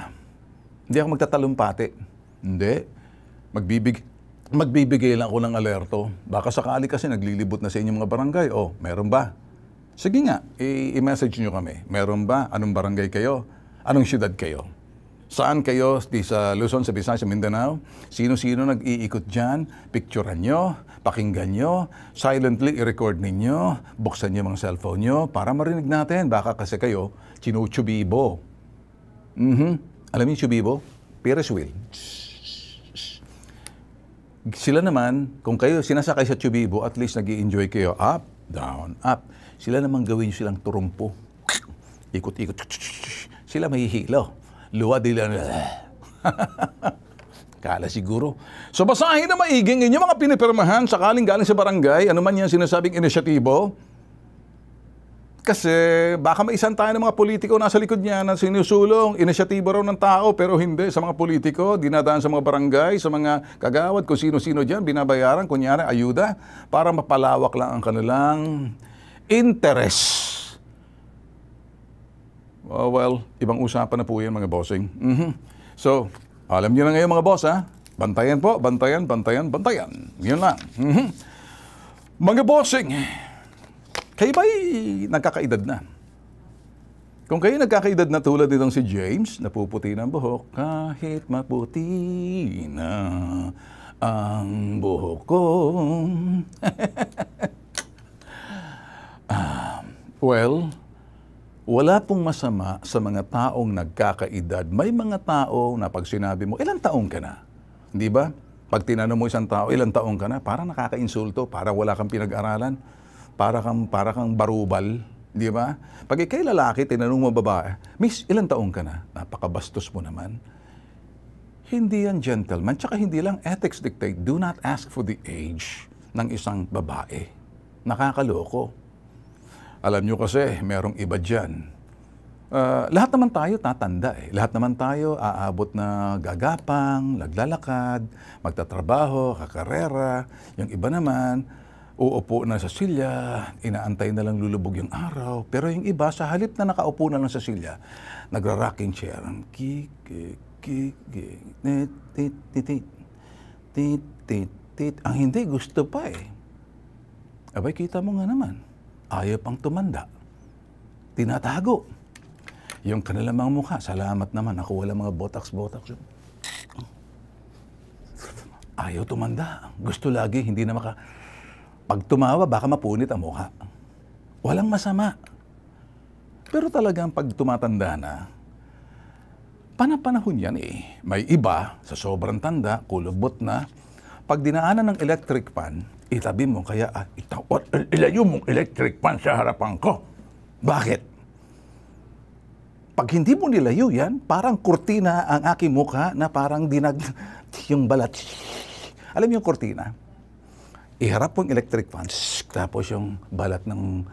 Hindi ako magtatalumpati. Hindi. Magbibig, magbibigay lang ako ng alerto. Baka sakali kasi naglilibot na sa inyong mga barangay. O, oh, meron ba? Sige nga, i-message nyo kami. Meron ba? Anong barangay kayo? Anong siyudad kayo? Saan kayo di sa Luzon, sa Visayas, sa Mindanao? Sino-sino nag-iikot dyan? Picturean nyo, pakinggan nyo, silently i-record ninyo, buksan nyo mga cellphone nyo para marinig natin. Baka kasi kayo, chinuchubibo. Mm-hmm. Alam niyo chubibo? Ferris wheel. Sila naman, kung kayo sinasakay sa chubibo, at least nag enjoy kayo. Up, down, up. Sila namang gawin silang turumpo. Ikot-ikot. Sila may hilo. Luwa nila. Kala siguro. So basahin na maiging inyong mga pinipirmahan sakaling galing sa barangay, ano man yan sinasabing inisyatibo. Kasi baka may isang tayo ng mga politiko nasa likod niya na sinusulong, inisyatibo raw ng tao pero hindi sa mga politiko, dinadaan sa mga barangay, sa mga kagawad, kung sino-sino dyan, binabayaran, kunyari, ayuda, para mapalawak lang ang kanilang interest. Oh, well, ibang usapan na po yan mga bossing. Mm-hmm. So, alam niyo na ngayon mga boss ha. Bantayan po, bantayan, bantayan, bantayan. Yun lang. Mm-hmm. Mga bossing, kayo ba'y nagkakaedad na? Kung kayo nagkakaedad na tulad nitong si James, napuputi ng buhok kahit maputi na ang buhok ko. Ah, well, wala pong masama sa mga taong nagkakaedad. May mga tao na pag sinabi mo, ilang taong ka na? Di ba? Pag tinanong mo isang tao, ilang taong ka na? Para nakakainsulto, para wala kang pinag-aralan, para kang, para kang barubal. Di ba? Pag ikay lalaki, tinanong mo babae, Miss, ilang taong ka na? Napakabastos mo naman. Hindi yan gentleman. Tsaka hindi lang ethics dictate. Do not ask for the age ng isang babae. Nakakaloko. Alam nyo kasi, merong iba dyan. Uh, lahat naman tayo tatanda eh. Lahat naman tayo aabot na gagapang, naglalakad, magtatrabaho, kakarera. Yung iba naman, uupo na sa silya, inaantay na lang lulubog yung araw. Pero yung iba, sa halip na nakaupo na lang sa silya, nagra-rocking chair. Ang Ang hindi, gusto pa eh. Abay, kita mo nga naman ayaw pang tumanda. Tinatago. Yung kanilang mga mukha, salamat naman, ako wala mga botox-botox. Ayaw tumanda. Gusto lagi, hindi na maka... Pag tumawa, baka mapunit ang mukha. Walang masama. Pero talagang pag tumatanda na, panapanahon yan eh. May iba, sa sobrang tanda, kulubot na, pag dinaanan ng electric pan, itabi mo kaya at ah, itawat, ilayo mong electric fan sa harapan ko. Bakit? Pag hindi mo nilayo yan, parang kurtina ang aking mukha na parang dinag yung balat. Alam yung kurtina? Iharap po yung electric fan, tapos yung balat ng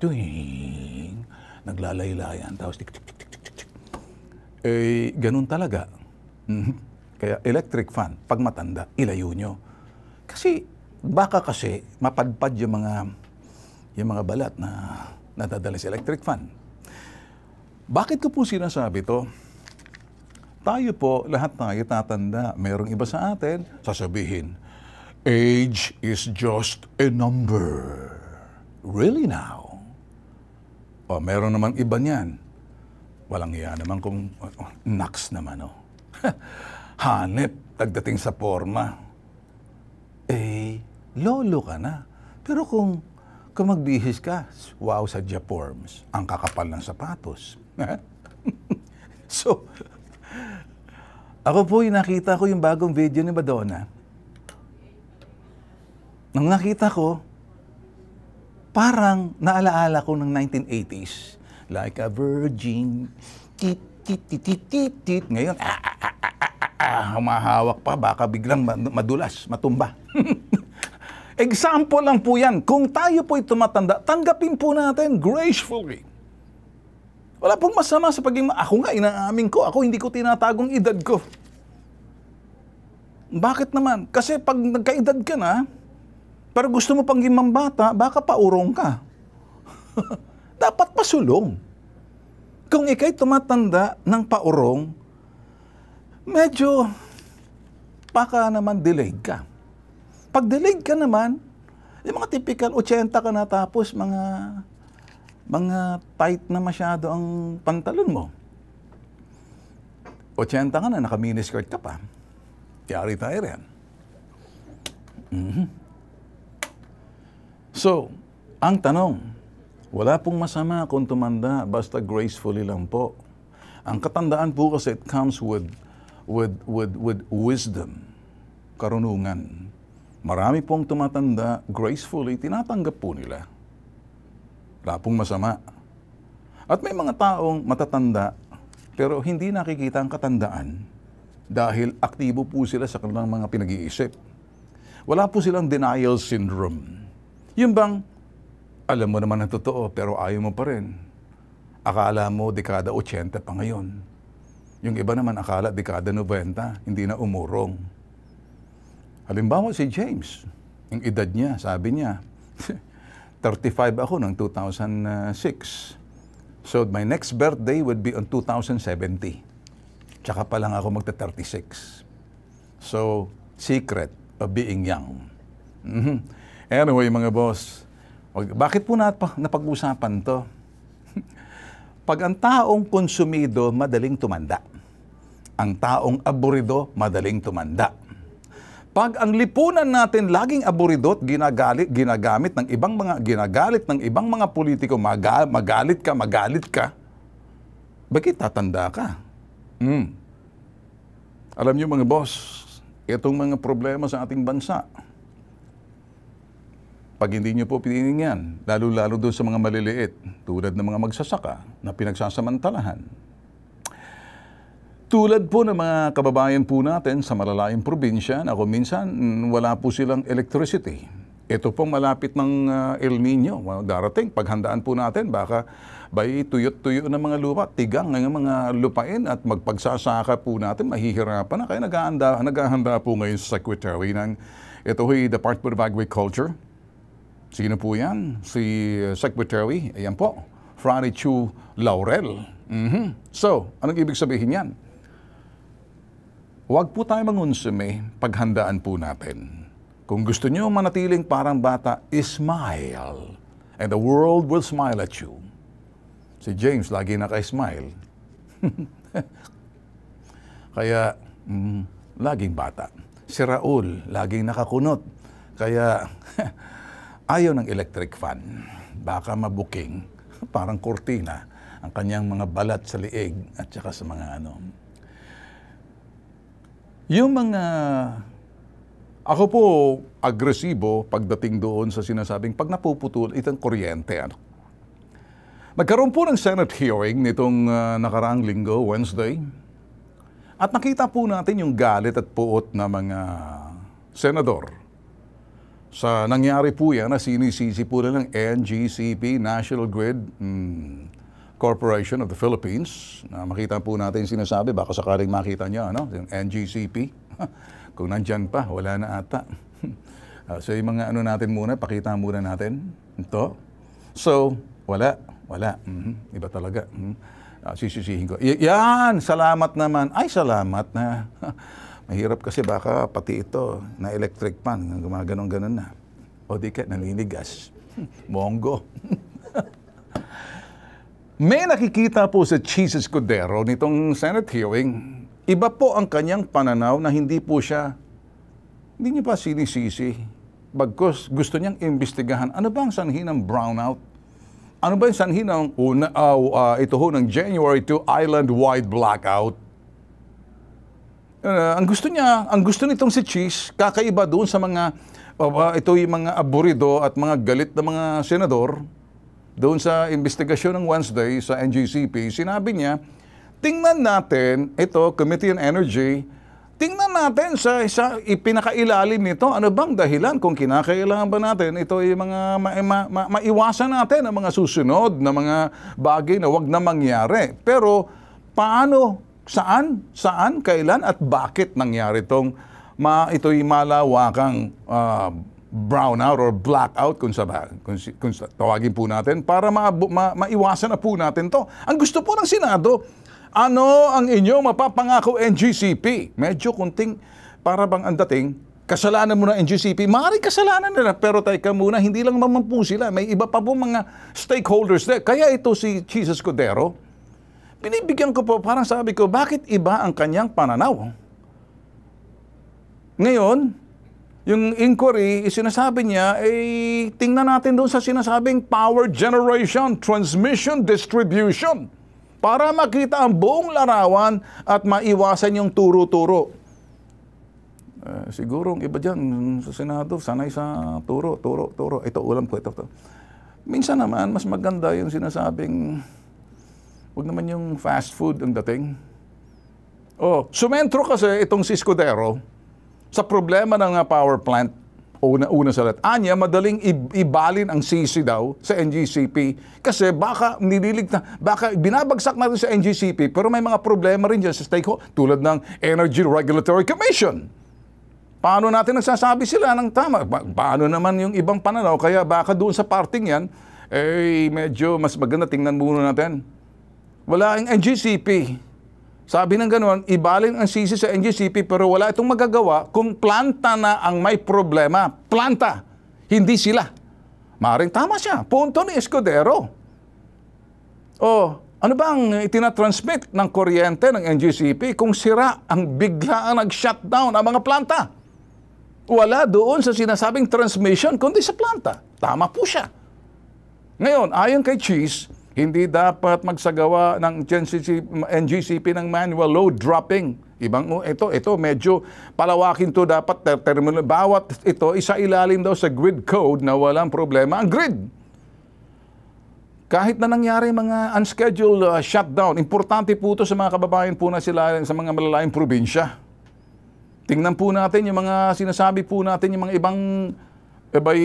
tuwing naglalaylayan, tapos tik tik tik tik tik tik. Eh, ganun talaga. Kaya electric fan, pag matanda, ilayo nyo. Kasi baka kasi mapadpad yung mga yung mga balat na nadadala sa electric fan. Bakit ko po sinasabi to? Tayo po, lahat tayo tatanda. Mayroong iba sa atin, sasabihin, age is just a number. Really now? O, meron naman iba niyan. Walang iya naman kung oh, naks naman, oh. Hanip, tagdating sa forma. Eh, lolo ka na. Pero kung, kung magbihis ka, wow sa forms, ang kakapal ng sapatos. so, ako po, yung nakita ko yung bagong video ni Madonna. Nang nakita ko, parang naalaala ko ng 1980s. Like a virgin. Tit, tit, tit, tit, tit, tit. Ngayon, ah, ah, ah, ah, ah, humahawak pa. Baka biglang madulas, matumba. Example lang po yan. Kung tayo po'y tumatanda, tanggapin po natin gracefully. Wala pong masama sa pagiging, ako nga, inaamin ko, ako hindi ko tinatagong edad ko. Bakit naman? Kasi pag nagkaedad ka na, pero gusto mo pang bata, baka paurong ka. Dapat pasulong. Kung ikay tumatanda ng paurong, medyo baka naman delayed ka. Pag Pagdilig ka naman, yung mga typical 80 ka na tapos mga mga tight na masyado ang pantalon mo. 80 ka na, naka-miniskirt ka pa. Yari tayo rin. Mm-hmm. So, ang tanong, wala pong masama kung tumanda, basta gracefully lang po. Ang katandaan po kasi it comes with, with, with, with wisdom, karunungan. Marami pong tumatanda, gracefully, tinatanggap po nila. Wala pong masama. At may mga taong matatanda, pero hindi nakikita ang katandaan dahil aktibo po sila sa kanilang mga pinag-iisip. Wala po silang denial syndrome. Yung bang, alam mo naman ang totoo, pero ayaw mo pa rin. Akala mo dekada 80 pa ngayon. Yung iba naman akala dekada 90, hindi na umurong Halimbawa si James, yung edad niya, sabi niya, 35 ako ng 2006. So my next birthday would be on 2070. Tsaka pa lang ako magta-36. So, secret of being young. Mm-hmm. Anyway, mga boss, bakit po nap- napag-usapan to? Pag ang taong konsumido, madaling tumanda. Ang taong aburido, madaling tumanda pag ang lipunan natin laging aburidot, ginagalit, ginagamit ng ibang mga ginagalit ng ibang mga politiko, maga, magalit ka, magalit ka. Bakit tatanda ka? Hmm. Alam niyo mga boss, itong mga problema sa ating bansa, pag hindi niyo po piliin lalo-lalo doon sa mga maliliit, tulad ng mga magsasaka na pinagsasamantalahan, tulad po ng mga kababayan po natin sa malalayong probinsya na kung minsan mm, wala po silang electricity. Ito pong malapit ng uh, El Nino, well, darating, paghandaan po natin, baka bay tuyot-tuyo ng mga lupa, tigang ng mga lupain at magpagsasaka po natin, mahihirapan na. Kaya naghahanda, naghahanda po ngayon sa Secretary ng ito ho'y Department of Agriculture. Sino po yan? Si eh, Secretary, ayan po, Franny Chu Laurel. Mm-hmm. So, anong ibig sabihin yan? Huwag po tayo mangunsume, paghandaan po natin. Kung gusto niyo manatiling parang bata, smile. And the world will smile at you. Si James lagi naka-smile. Kaya, mm, laging bata. Si Raul, laging nakakunot. Kaya, ayaw ng electric fan. Baka mabuking, parang kurtina, ang kanyang mga balat sa liig at saka sa mga ano, yung mga, ako po agresibo pagdating doon sa sinasabing pag napuputol itong kuryente. Ano? Nagkaroon po ng Senate hearing nitong uh, nakaraang linggo, Wednesday. At nakita po natin yung galit at puot na mga senador. Sa nangyari po yan na sinisisi po na ng NGCP, National Grid. Hmm. Corporation of the Philippines, na makita po natin sinasabi, baka sakaling makita niya, ano, yung NGCP. Kung nandyan pa, wala na ata. Ah, so yung mga ano natin muna, pakita muna natin. Ito. So, wala, wala. Mm-hmm. Iba talaga. Mm-hmm. Uh, sisisihin ko. Y- yan! Salamat naman. Ay, salamat na. Mahirap kasi baka pati ito na electric pan, gumaganon-ganon na. O di ka, naninigas. Monggo. May nakikita po sa si Jesus Cordero nitong Senate hearing, iba po ang kanyang pananaw na hindi po siya, hindi niya pa sinisisi. Bagkos gusto niyang imbestigahan, ano ba ang sanhi ng brownout? Ano ba yung sanhi ng una, uh, uh, ito ho ng January 2 island-wide blackout? Uh, ang gusto niya, ang gusto nitong si Cheese, kakaiba doon sa mga, uh, ito yung mga aburido at mga galit na mga senador, doon sa investigasyon ng Wednesday sa NGCP, sinabi niya, tingnan natin, ito, Committee on Energy, tingnan natin sa, sa ipinakailalim nito, ano bang dahilan kung kinakailangan ba natin ito ay mga ma, ma, ma, maiwasan natin ang mga susunod na mga bagay na wag na mangyari. Pero paano, saan, saan, kailan at bakit nangyari itong ma, ito'y malawakang uh, brown out or blackout kung sa, kung, kung sa tawagin po natin para ma, ma, maiwasan na po natin to. Ang gusto po ng Senado, ano ang inyong mapapangako NGCP? Medyo kunting para bang ang dating, kasalanan mo na NGCP, maaari kasalanan nila, pero tayo ka muna, hindi lang naman sila. May iba pa po mga stakeholders there. Kaya ito si Jesus Cordero, binibigyan ko po, parang sabi ko, bakit iba ang kanyang pananaw? Ngayon, yung inquiry, sinasabi niya, eh, tingnan natin doon sa sinasabing power generation, transmission, distribution para makita ang buong larawan at maiwasan yung turo-turo. Uh, siguro ang iba dyan sa Senado, sanay sa turo, turo, turo. Ito, ulam ko, ito, ito. Minsan naman, mas maganda yung sinasabing, huwag naman yung fast food ang dating. Oh, sumentro kasi itong Cisco Scudero, sa problema ng ah, power plant, una-una sa lahat, anya, madaling ibalin ang sisi daw sa NGCP kasi baka nililig baka binabagsak natin sa NGCP pero may mga problema rin dyan sa stakeholder tulad ng Energy Regulatory Commission. Paano natin nagsasabi sila ng tama? Pa- paano naman yung ibang pananaw? Kaya baka doon sa parting yan, eh medyo mas maganda tingnan muna natin. Wala ang NGCP. Sabi ng ganoon, ibalin ang CC sa NGCP pero wala itong magagawa kung planta na ang may problema. Planta, hindi sila. Maring tama siya. Punto ni Escudero. O, ano bang itinatransmit ng kuryente ng NGCP kung sira ang biglaan nag-shutdown ang mga planta? Wala doon sa sinasabing transmission kundi sa planta. Tama po siya. Ngayon, ayon kay Cheese, hindi dapat magsagawa ng NGCP ng manual load dropping. Ibang oh, ito, ito medyo palawakin to dapat terminal. Bawat ito, isa ilalim daw sa grid code na walang problema ang grid. Kahit na nangyari mga unscheduled uh, shutdown, importante po ito sa mga kababayan po na sila sa mga malalayang probinsya. Tingnan po natin yung mga sinasabi po natin, yung mga ibang eh, by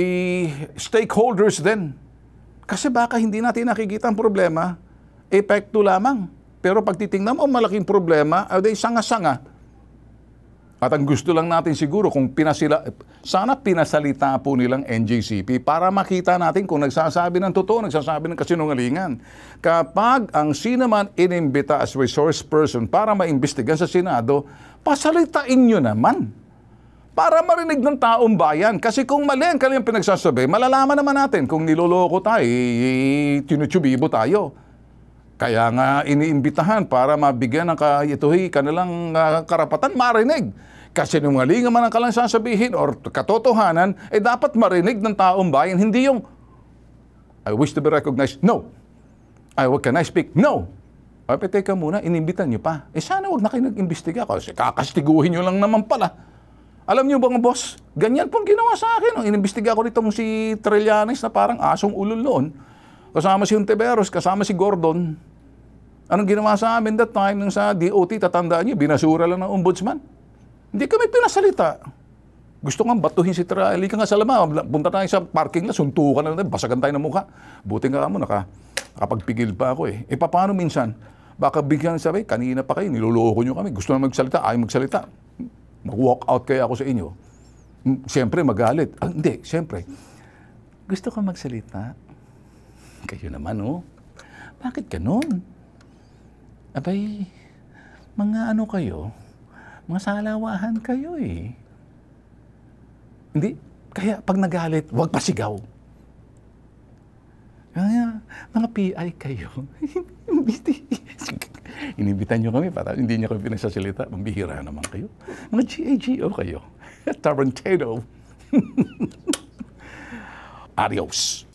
stakeholders din kasi baka hindi natin nakikita ang problema, epekto lamang. Pero pag titingnan mo malaking problema, ay day sanga-sanga. At ang gusto lang natin siguro kung pinasila, sana pinasalita po nilang NJCP para makita natin kung nagsasabi ng totoo, nagsasabi ng kasinungalingan. Kapag ang sinaman inimbita as resource person para maimbestigan sa Senado, pasalitain nyo naman para marinig ng taong bayan. Kasi kung mali ang kanilang pinagsasabi, malalaman naman natin kung niloloko tayo, eh, tinutubibo tayo. Kaya nga iniimbitahan para mabigyan ng ka, ito'y kanilang uh, karapatan marinig. Kasi nung malinga man ang kanilang sasabihin or katotohanan, eh dapat marinig ng taong bayan, hindi yung I wish to be recognized. No. I, can I speak? No. Ay, teka muna, inimbitan nyo pa. Eh sana wag na kayo nag-imbestiga kasi kakastiguhin nyo lang naman pala. Alam niyo bang boss, ganyan pong ginawa sa akin. Nung inimbestiga ko nitong si Trillanes na parang asong ulol noon. Kasama si Untiveros, kasama si Gordon. Anong ginawa sa amin that time nung sa DOT, tatandaan niyo, binasura lang ng ombudsman. Hindi kami pinasalita. Gusto nga batuhin si Trillanes. halika nga sa lama, punta tayo sa parking lot, suntukan na natin, basagan tayo ng mukha. Buti nga mo, naka, nakapagpigil pa ako eh. E paano minsan? Baka bigyan sabi, kanina pa kayo, niloloko nyo kami, gusto na magsalita, ay magsalita mag-walk out kaya ako sa inyo, hmm, siyempre magalit. Ah, hindi, siyempre. Gusto ko magsalita. Kayo naman, oh. Bakit ganun? Abay, mga ano kayo? Mga salawahan kayo, eh. Hindi, kaya pag nagalit, huwag pasigaw. Kaya, mga PI kayo. Hindi, Inibitan nyo kami para hindi nyo kami pinasasalita. Mambihira naman kayo. Mga GAGO kayo. Tarantado. Adios.